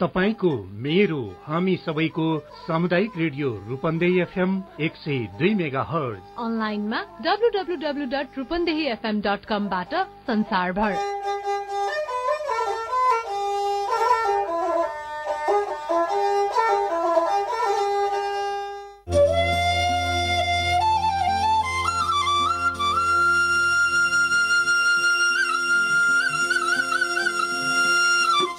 तपाईँको मेरो हामी सबैको सामुदायिक रेडियो रूपन्देही एफएम एक सय दुई मेगा हर्ज अनलाइनमा W W W dot Rupandehi FM dot कमबाट संसारभर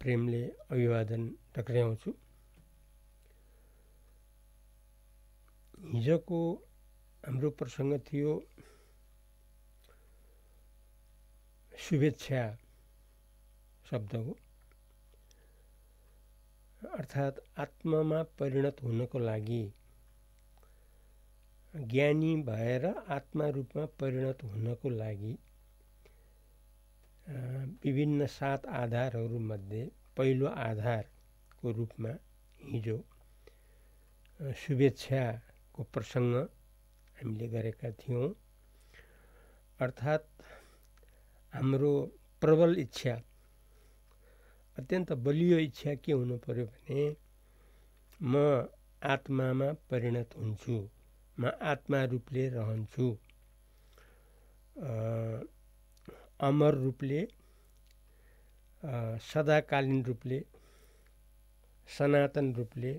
प्रेमले अभिवादन टक्र्याउँछु हिजोको हाम्रो प्रसङ्ग थियो शुभेच्छा शब्दको अर्थात् आत्मामा परिणत हुनको लागि ज्ञानी भएर आत्मा रूपमा परिणत हुनको लागि विभिन्न सात आधारहरूमध्ये पहिलो आधारको रूपमा हिजो शुभेच्छाको प्रसङ्ग हामीले गरेका थियौँ अर्थात् हाम्रो प्रबल इच्छा अत्यन्त बलियो इच्छा के हुनु पऱ्यो भने म आत्मामा परिणत हुन्छु म आत्मा रूपले रहन्छु अमर रूपले सदाकालीन रूपले सनातन रूपले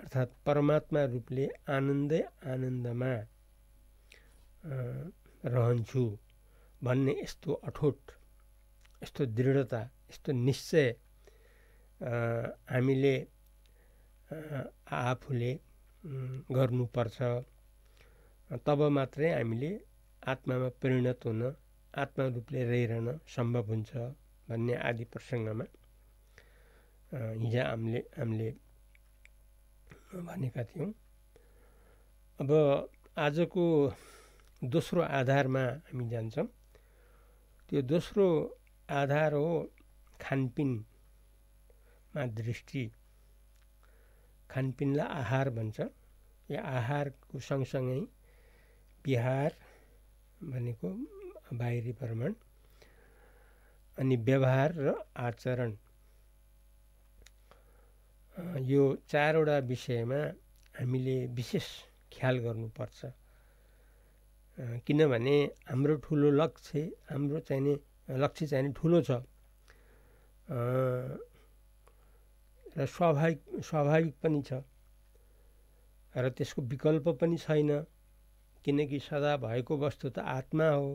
अर्थात् परमात्मा रूपले आनन्दै आनन्दमा रहन्छु भन्ने यस्तो अठोट यस्तो दृढता यस्तो निश्चय हामीले आफूले गर्नुपर्छ तब मात्रै हामीले आत्मामा परिणत हुन आत्मा रूपले रहिरहन सम्भव हुन्छ भन्ने आदि प्रसङ्गमा हिजो हामीले हामीले भनेका थियौँ अब आजको दोस्रो आधारमा हामी जान्छौँ त्यो दोस्रो आधार हो खानपिनमा दृष्टि खानपिनलाई आहार भन्छ यो आहारको सँगसँगै बिहार भनेको बाहिरी प्रमाण अनि व्यवहार र आचरण यो चारवटा विषयमा हामीले विशेष ख्याल गर्नुपर्छ किनभने हाम्रो ठुलो लक्ष्य हाम्रो चाहिने लक्ष्य चाहिने ठुलो छ र स्वाभाविक स्वाभाविक पनि छ र त्यसको विकल्प पनि छैन किनकि सदा भएको वस्तु त आत्मा हो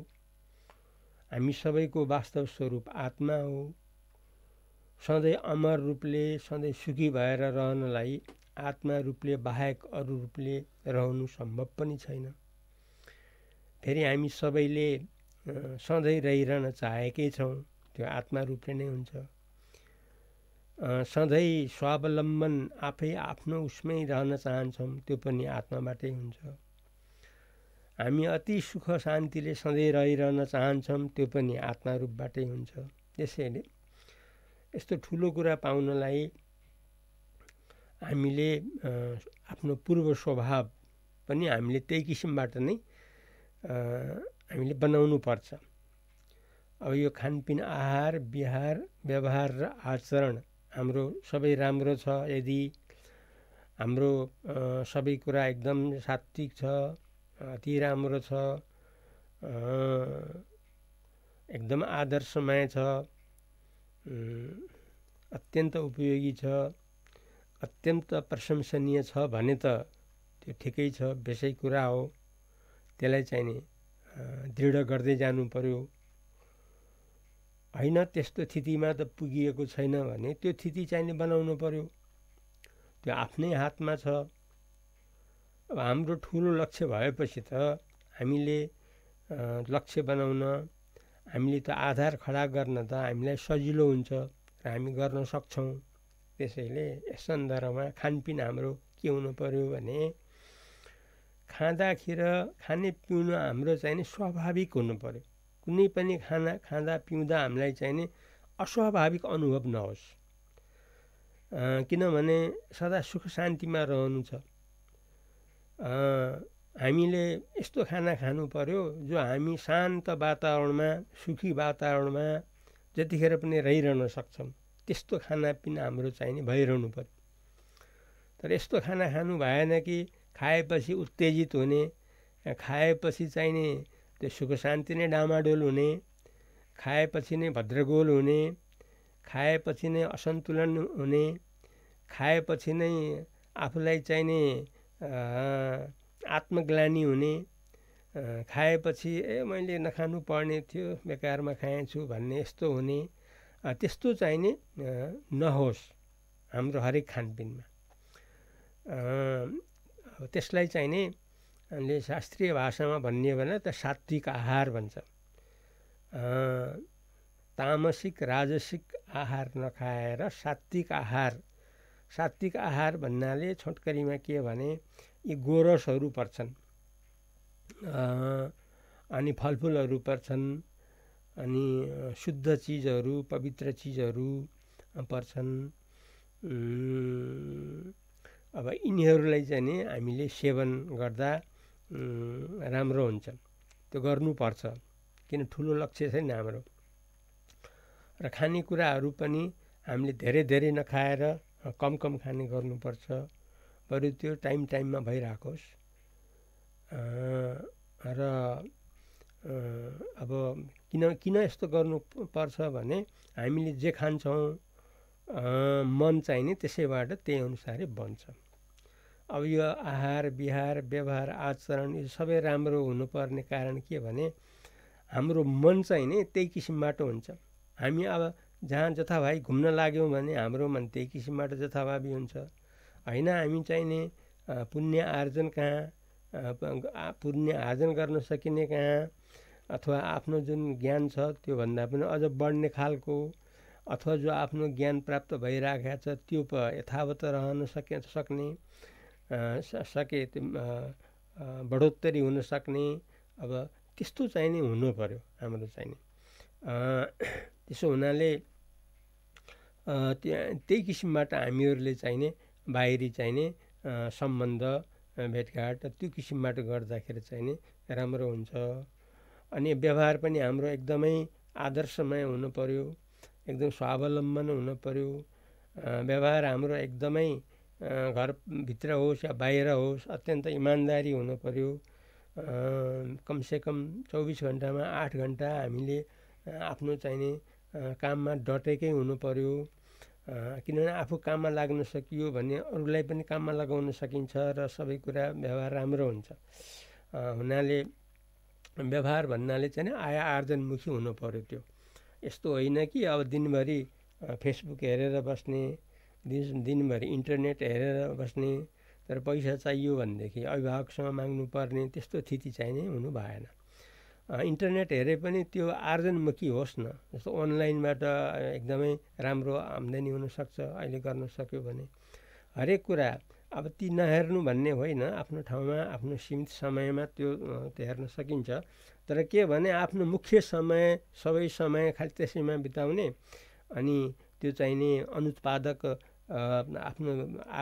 हामी सबैको वास्तव स्वरूप आत्मा हो सधैँ अमर रूपले सधैँ सुखी भएर रहनलाई आत्मा रूपले बाहेक अरू रूपले रहनु सम्भव पनि छैन फेरि हामी सबैले सधैँ रहिरहन चाहेकै छौँ त्यो आत्मा रूपले नै हुन्छ सधैँ स्वावलम्बन आफै आफ्नो उसमै रहन चाहन्छौँ त्यो पनि आत्माबाटै हुन्छ हामी अति सुख शान्तिले सधैँ रहिरहन चाहन्छौँ त्यो पनि आत्मा रूपबाटै हुन्छ त्यसैले यस्तो ठुलो कुरा पाउनलाई हामीले आफ्नो पूर्व स्वभाव पनि हामीले त्यही किसिमबाट नै हामीले बनाउनु पर्छ अब यो खानपिन आहार विहार व्यवहार र आचरण हाम्रो सबै राम्रो छ यदि हाम्रो सबै कुरा एकदम सात्विक छ अति राम्रो छ एकदम आदर्शमय छ अत्यन्त उपयोगी छ अत्यन्त प्रशंसनीय छ भने त त्यो ठिकै छ बेसै कुरा हो त्यसलाई नि दृढ गर्दै जानु पर्यो होइन त्यस्तो स्थितिमा त पुगिएको छैन भने त्यो स्थिति नि बनाउनु पर्यो त्यो आफ्नै हातमा छ अब हाम्रो ठुलो लक्ष्य भएपछि त हामीले लक्ष्य बनाउन हामीले त आधार खडा गर्न त हामीलाई सजिलो हुन्छ र हामी गर्न सक्छौँ त्यसैले यस सन्दर्भमा खानपिन हाम्रो के हुनु पऱ्यो भने खाँदाखेर खाने पिउनु हाम्रो नि स्वाभाविक हुनु पऱ्यो कुनै पनि खाना खाँदा पिउँदा हामीलाई चाहिँ नि अस्वाभाविक अनुभव नहोस् किनभने सदा सुख शान्तिमा रहनु छ हामीले यस्तो खाना खानु पर्यो जो हामी शान्त वातावरणमा सुखी वातावरणमा जतिखेर पनि रहिरहन सक्छौँ त्यस्तो खानापिना हाम्रो चाहिने भइरहनु पर्यो तर यस्तो खाना खानु भएन कि खाएपछि उत्तेजित हुने खाएपछि चाहिने त्यो सुख शान्ति नै डामाडोल हुने खाएपछि नै भद्रगोल हुने खाएपछि नै असन्तुलन हुने खाएपछि नै आफूलाई चाहिने आत्मग्लानी हुने खाएपछि ए मैले नखानु पर्ने थियो बेकारमा खाएछु भन्ने यस्तो हुने त्यस्तो चाहिने नहोस् हाम्रो हरेक खानपिनमा त्यसलाई चाहिने हामीले शास्त्रीय भाषामा भन्ने भने त सात्विक आहार भन्छ तामसिक राजसिक आहार नखाएर सात्विक आहार सात्विक आहार भन्नाले छोटकरीमा के भने यी गोरसहरू पर्छन् अनि फलफुलहरू पर्छन् अनि शुद्ध चिजहरू पवित्र चिजहरू पर्छन् अब यिनीहरूलाई चाहिँ नि हामीले सेवन गर्दा राम्रो हुन्छ त्यो गर्नुपर्छ किन ठुलो लक्ष्य छैन हाम्रो र खानेकुराहरू पनि हामीले धेरै धेरै नखाएर कम कम खाने गर्नुपर्छ बरु त्यो टाइम टाइममा भइरहेको होस् र अब किन किन यस्तो गर्नुपर्छ भने हामीले जे खान्छौँ मन चाहिने त्यसैबाट त्यही अनुसारै बन्छ अब यो आहार विहार व्यवहार आचरण यो सबै राम्रो हुनुपर्ने कारण के भने हाम्रो मन चाहिँ नै त्यही किसिमबाट हुन्छ हामी अब जहाँ जथाभावी घुम्न लाग्यौँ भने हाम्रो मन त्यही किसिमबाट जथाभावी हुन्छ होइन हामी चाहिने पुण्य आर्जन कहाँ पुण्य आर्जन गर्न सकिने कहाँ अथवा आफ्नो जुन ज्ञान छ त्योभन्दा पनि अझ बढ्ने खालको अथवा जो आफ्नो ज्ञान प्राप्त भइराखेको छ त्यो प यथावत रहन सके सक्ने सके बढोत्तरी हुन सक्ने अब त्यस्तो चाहिँ चाहिने हुनु पऱ्यो हाम्रो चाहिँ नि त्यसो हुनाले त्यहाँ त्यही किसिमबाट हामीहरूले चाहिने बाहिरी चाहिने सम्बन्ध भेटघाट त्यो किसिमबाट गर्दाखेरि चाहिने राम्रो हुन्छ अनि व्यवहार पनि हाम्रो एकदमै आदर्शमय हुनु पऱ्यो एकदम स्वावलम्बन हुनु पऱ्यो व्यवहार हाम्रो एकदमै घरभित्र होस् या बाहिर होस् अत्यन्त इमान्दारी हुनु पऱ्यो कमसेकम चौबिस घन्टामा आठ घन्टा हामीले आफ्नो चाहिने काममा डटेकै हुनु पऱ्यो किनभने आफू काममा लाग्न सकियो भने अरूलाई पनि काममा लगाउन सकिन्छ र सबै कुरा व्यवहार राम्रो हुन्छ हुनाले व्यवहार भन्नाले चाहिँ आय आर्जनमुखी हुनु पऱ्यो त्यो यस्तो होइन कि अब दिनभरि फेसबुक हेरेर बस्ने दिनभरि इन्टरनेट हेरेर बस्ने तर पैसा चाहियो भनेदेखि अभिभावकसँग माग्नुपर्ने त्यस्तो स्थिति चाहिँ नै हुनु भएन इन्टरनेट हेरे पनि त्यो आर्जनमुखी होस् न जस्तो अनलाइनबाट एकदमै राम्रो आम्दानी हुनसक्छ अहिले गर्न सक्यो भने हरेक कुरा अब ती नहेर्नु भन्ने होइन आफ्नो ठाउँमा आफ्नो सीमित समयमा त्यो हेर्न सकिन्छ तर के भने आफ्नो मुख्य समय सबै समय खालि त्यसैमा बिताउने अनि त्यो चाहिने अनुत्पादक आफ्नो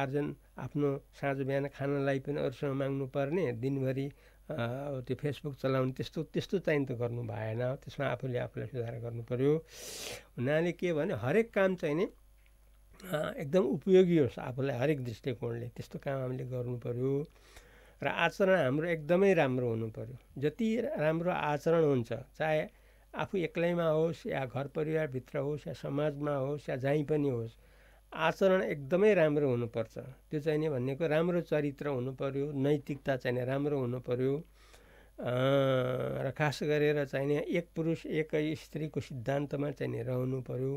आर्जन आफ्नो साँझ बिहान खानलाई पनि अरूसँग माग्नुपर्ने दिनभरि त्यो फेसबुक चलाउने त्यस्तो त्यस्तो चाहिँ त गर्नु भएन त्यसमा आफूले आफूलाई सुधार गर्नु पऱ्यो हुनाले के भने हरेक काम चाहिँ नि एकदम उपयोगी होस् आफूलाई हरेक दृष्टिकोणले त्यस्तो काम हामीले गर्नुपऱ्यो र आचरण हाम्रो एकदमै राम्रो हुनु पऱ्यो जति राम्रो आचरण हुन्छ चाहे आफू एक्लैमा होस् या घर परिवारभित्र होस् या समाजमा होस् या जहीँ पनि होस् आचरण एकदमै राम्रो हुनुपर्छ त्यो चाहिने भनेको राम्रो चरित्र हुनु पऱ्यो नैतिकता चाहिने राम्रो हुनु पऱ्यो र खास गरेर चाहिने एक पुरुष एक स्त्रीको सिद्धान्तमा चाहिने रहनु पऱ्यो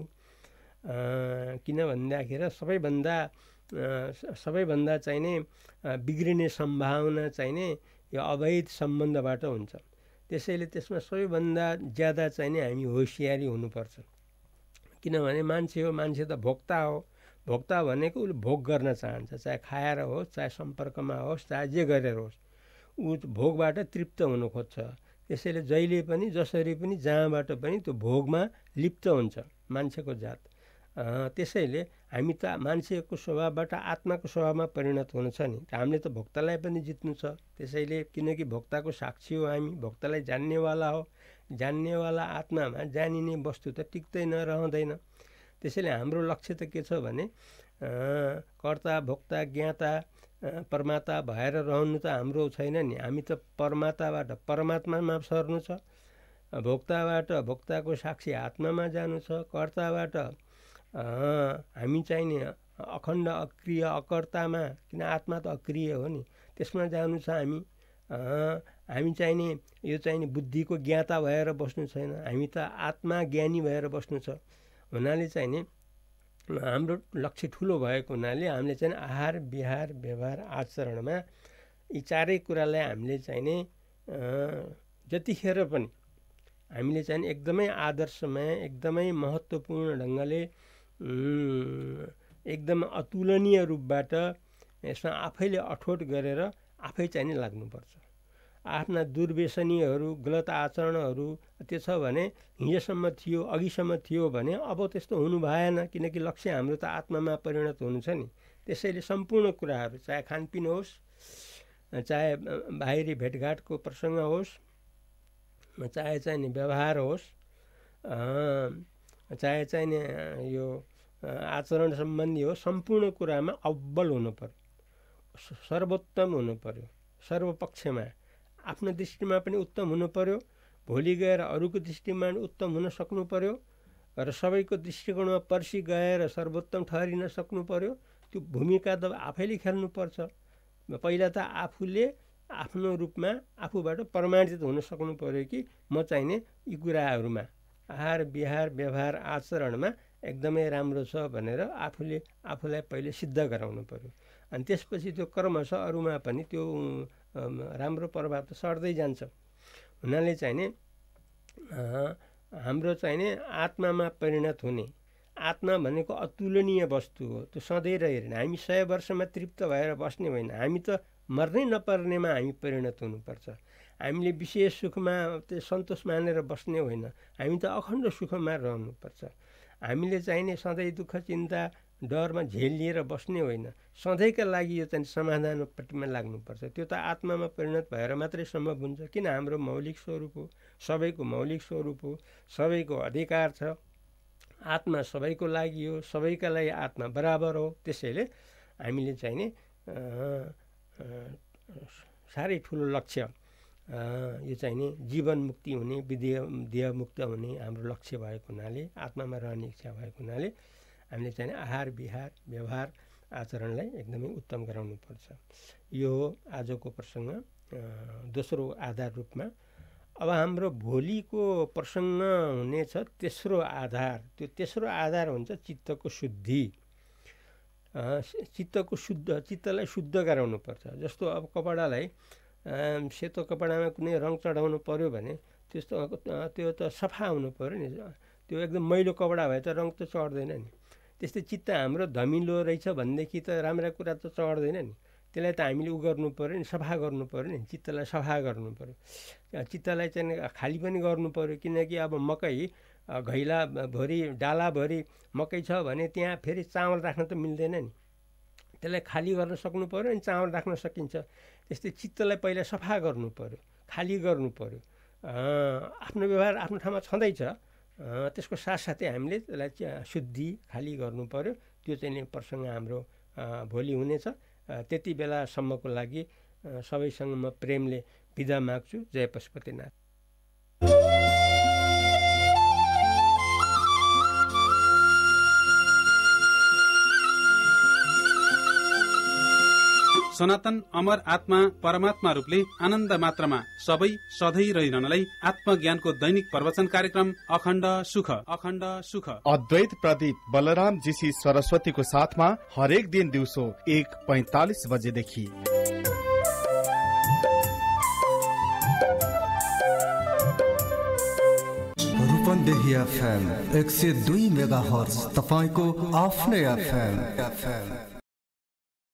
किन भन्दाखेरि सबैभन्दा सबैभन्दा चाहिने बिग्रिने सम्भावना चाहिने यो अवैध सम्बन्धबाट हुन्छ त्यसैले त्यसमा सबैभन्दा ज्यादा चाहिने हामी होसियारी हुनुपर्छ किनभने मान्छे हो मान्छे त भोक्ता हो भोक्ता भनेको उसले भोग गर्न चाहन्छ चाहे खाएर होस् चाहे सम्पर्कमा होस् चाहे जे गरेर होस् ऊ भोगबाट तृप्त हुन खोज्छ त्यसैले जहिले पनि जसरी पनि जहाँबाट पनि त्यो भोगमा लिप्त हुन्छ मान्छेको जात त्यसैले हामी त मान्छेको स्वभावबाट आत्माको स्वभावमा परिणत हुन्छ नि हामीले त भोक्तालाई पनि जित्नु छ त्यसैले किनकि भोक्ताको साक्षी हो हामी भोक्तालाई जान्नेवाला हो जान्नेवाला आत्मामा जानिने वस्तु त टिक्दैन रहँदैन त्यसैले हाम्रो लक्ष्य त के छ भने कर्ता भोक्ता ज्ञाता परमाता भएर रहनु त हाम्रो छैन नि हामी त परमाताबाट परमात्मामा सर्नु छ भोक्ताबाट भोक्ताको साक्षी आत्मामा जानु छ कर्ताबाट हामी चाहिने अखण्ड अक्रिय अकर्तामा किन आत्मा त अक्रिय हो नि त्यसमा जानु छ हामी हामी चाहिने यो चाहिने बुद्धिको ज्ञाता भएर बस्नु छैन हामी त आत्मा ज्ञानी भएर बस्नु छ हुनाले चाहिँ नि हाम्रो लक्ष्य ठुलो भएको हुनाले हामीले चाहिँ आहार विहार व्यवहार आचरणमा यी चारै कुरालाई हामीले चाहिँ नि जतिखेर पनि हामीले चाहिँ एकदमै आदर्शमय एकदमै महत्त्वपूर्ण ढङ्गले एकदम अतुलनीय रूपबाट यसमा आफैले अठोट गरेर आफै चाहिँ लाग्नुपर्छ आफ्ना दुर्व्यसनीहरू गलत आचरणहरू त्यो छ भने हिजोसम्म थियो अघिसम्म थियो भने अब त्यस्तो हुनु भएन किनकि लक्ष्य हाम्रो त आत्मामा परिणत हुनु छ नि त्यसैले सम्पूर्ण कुराहरू चाहे खानपिन होस् चाहे बाहिरी भेटघाटको प्रसङ्ग होस् चाहे चाहिने व्यवहार होस् चाहे चाहिने यो आचरण सम्बन्धी हो सम्पूर्ण कुरामा अब्बल हुनु पर्यो सर्वोत्तम हुनु पऱ्यो सर्वपक्षमा आफ्नो दृष्टिमा पनि उत्तम हुनु पर्यो भोलि गएर अरूको दृष्टिमा पनि उत्तम हुन सक्नु पर्यो र सबैको दृष्टिकोणमा पर्सि गएर सर्वोत्तम ठहरिन सक्नु पर्यो त्यो भूमिका त आफैले खेल्नुपर्छ पहिला त आफूले आफ्नो रूपमा आफूबाट प्रमाणित हुन सक्नु पऱ्यो कि म चाहिने यी कुराहरूमा आहार विहार व्यवहार आचरणमा एकदमै राम्रो छ भनेर आफूले आफूलाई पहिले सिद्ध गराउनु पऱ्यो अनि त्यसपछि त्यो छ अरूमा पनि त्यो राम्रो प्रभाव त सर्दै जान्छ हुनाले नि हाम्रो चाहिँ नि आत्मामा परिणत हुने आत्मा भनेको अतुलनीय वस्तु हो त्यो सधैँ रहेन हामी सय वर्षमा तृप्त भएर बस्ने होइन हामी त मर्नै नपर्नेमा हामी परिणत हुनुपर्छ हामीले विशेष सुखमा त्यो सन्तोष मानेर बस्ने होइन हामी त अखण्ड सुखमा रहनुपर्छ हामीले चाहिने सधैँ दुःख चिन्ता डरमा झेल लिएर बस्ने होइन सधैँका लागि यो चाहिँ समाधानपट्टिमा लाग्नुपर्छ त्यो त आत्मामा परिणत भएर मात्रै सम्भव हुन्छ किन हाम्रो मौलिक स्वरूप हो सबैको मौलिक स्वरूप हो सबैको अधिकार छ आत्मा सबैको लागि हो सबैका लागि आत्मा बराबर हो त्यसैले हामीले चाहिँ नि साह्रै ठुलो लक्ष्य यो चाहिँ नि जीवनमुक्ति हुने विधेय देहमुक्त हुने हाम्रो लक्ष्य भएको हुनाले आत्मामा रहने इच्छा भएको हुनाले हामीले चाहिँ आहार विहार व्यवहार आचरणलाई एकदमै उत्तम गराउनुपर्छ यो हो आजको प्रसङ्ग दोस्रो आधार रूपमा अब हाम्रो भोलिको प्रसङ्ग हुनेछ तेस्रो आधार त्यो तेस्रो आधार हुन्छ चित्तको शुद्धि चित्तको शुद्ध चित्तलाई शुद्ध गराउनुपर्छ जस्तो अब कपडालाई सेतो कपडामा कुनै रङ चढाउनु पऱ्यो भने त्यस्तो त्यो त सफा हुनु पऱ्यो नि त्यो एकदम मैलो कपडा भए त रङ त चढ्दैन नि त्यस्तै चित्त हाम्रो धमिलो रहेछ भनेदेखि त राम्रा कुरा त चढ्दैन नि त्यसलाई त हामीले उ गर्नु पऱ्यो नि सफा गर्नु पऱ्यो नि चित्तलाई सफा गर्नु पऱ्यो चित्तलाई चाहिँ खाली पनि गर्नु पऱ्यो किनकि अब मकै घैला घैलाभरि डालाभरि मकै छ भने त्यहाँ फेरि चामल राख्न त मिल्दैन नि त्यसलाई खाली गर्न सक्नु पऱ्यो अनि चामल राख्न सकिन्छ त्यस्तै चित्तलाई पहिला सफा गर्नु पऱ्यो खाली गर्नु पऱ्यो आफ्नो व्यवहार आफ्नो ठाउँमा छँदैछ त्यसको साथसाथै हामीले त्यसलाई शुद्धि खाली गर्नु पऱ्यो त्यो चाहिँ नै प्रसङ्ग हाम्रो भोलि हुनेछ त्यति बेलासम्मको लागि सबैसँग म प्रेमले बिदा माग्छु जय पशुपतिनाथ सनातन अमर आत्मा परमात्मा रूपले आनन्द मात्रमा सबै सधैँ रहिरहनलाई आत्मज्ञानको दैनिक प्रवचन कार्यक्रम अखण्ड सुख अखण्ड सुख अद्वैत प्रदीप बलराम जीसी सरस्वतीको साथमा हरेक दिन दिउँसो एक पैतालिस बजेदेखि एक सय दुई मेगा हर्स एफएम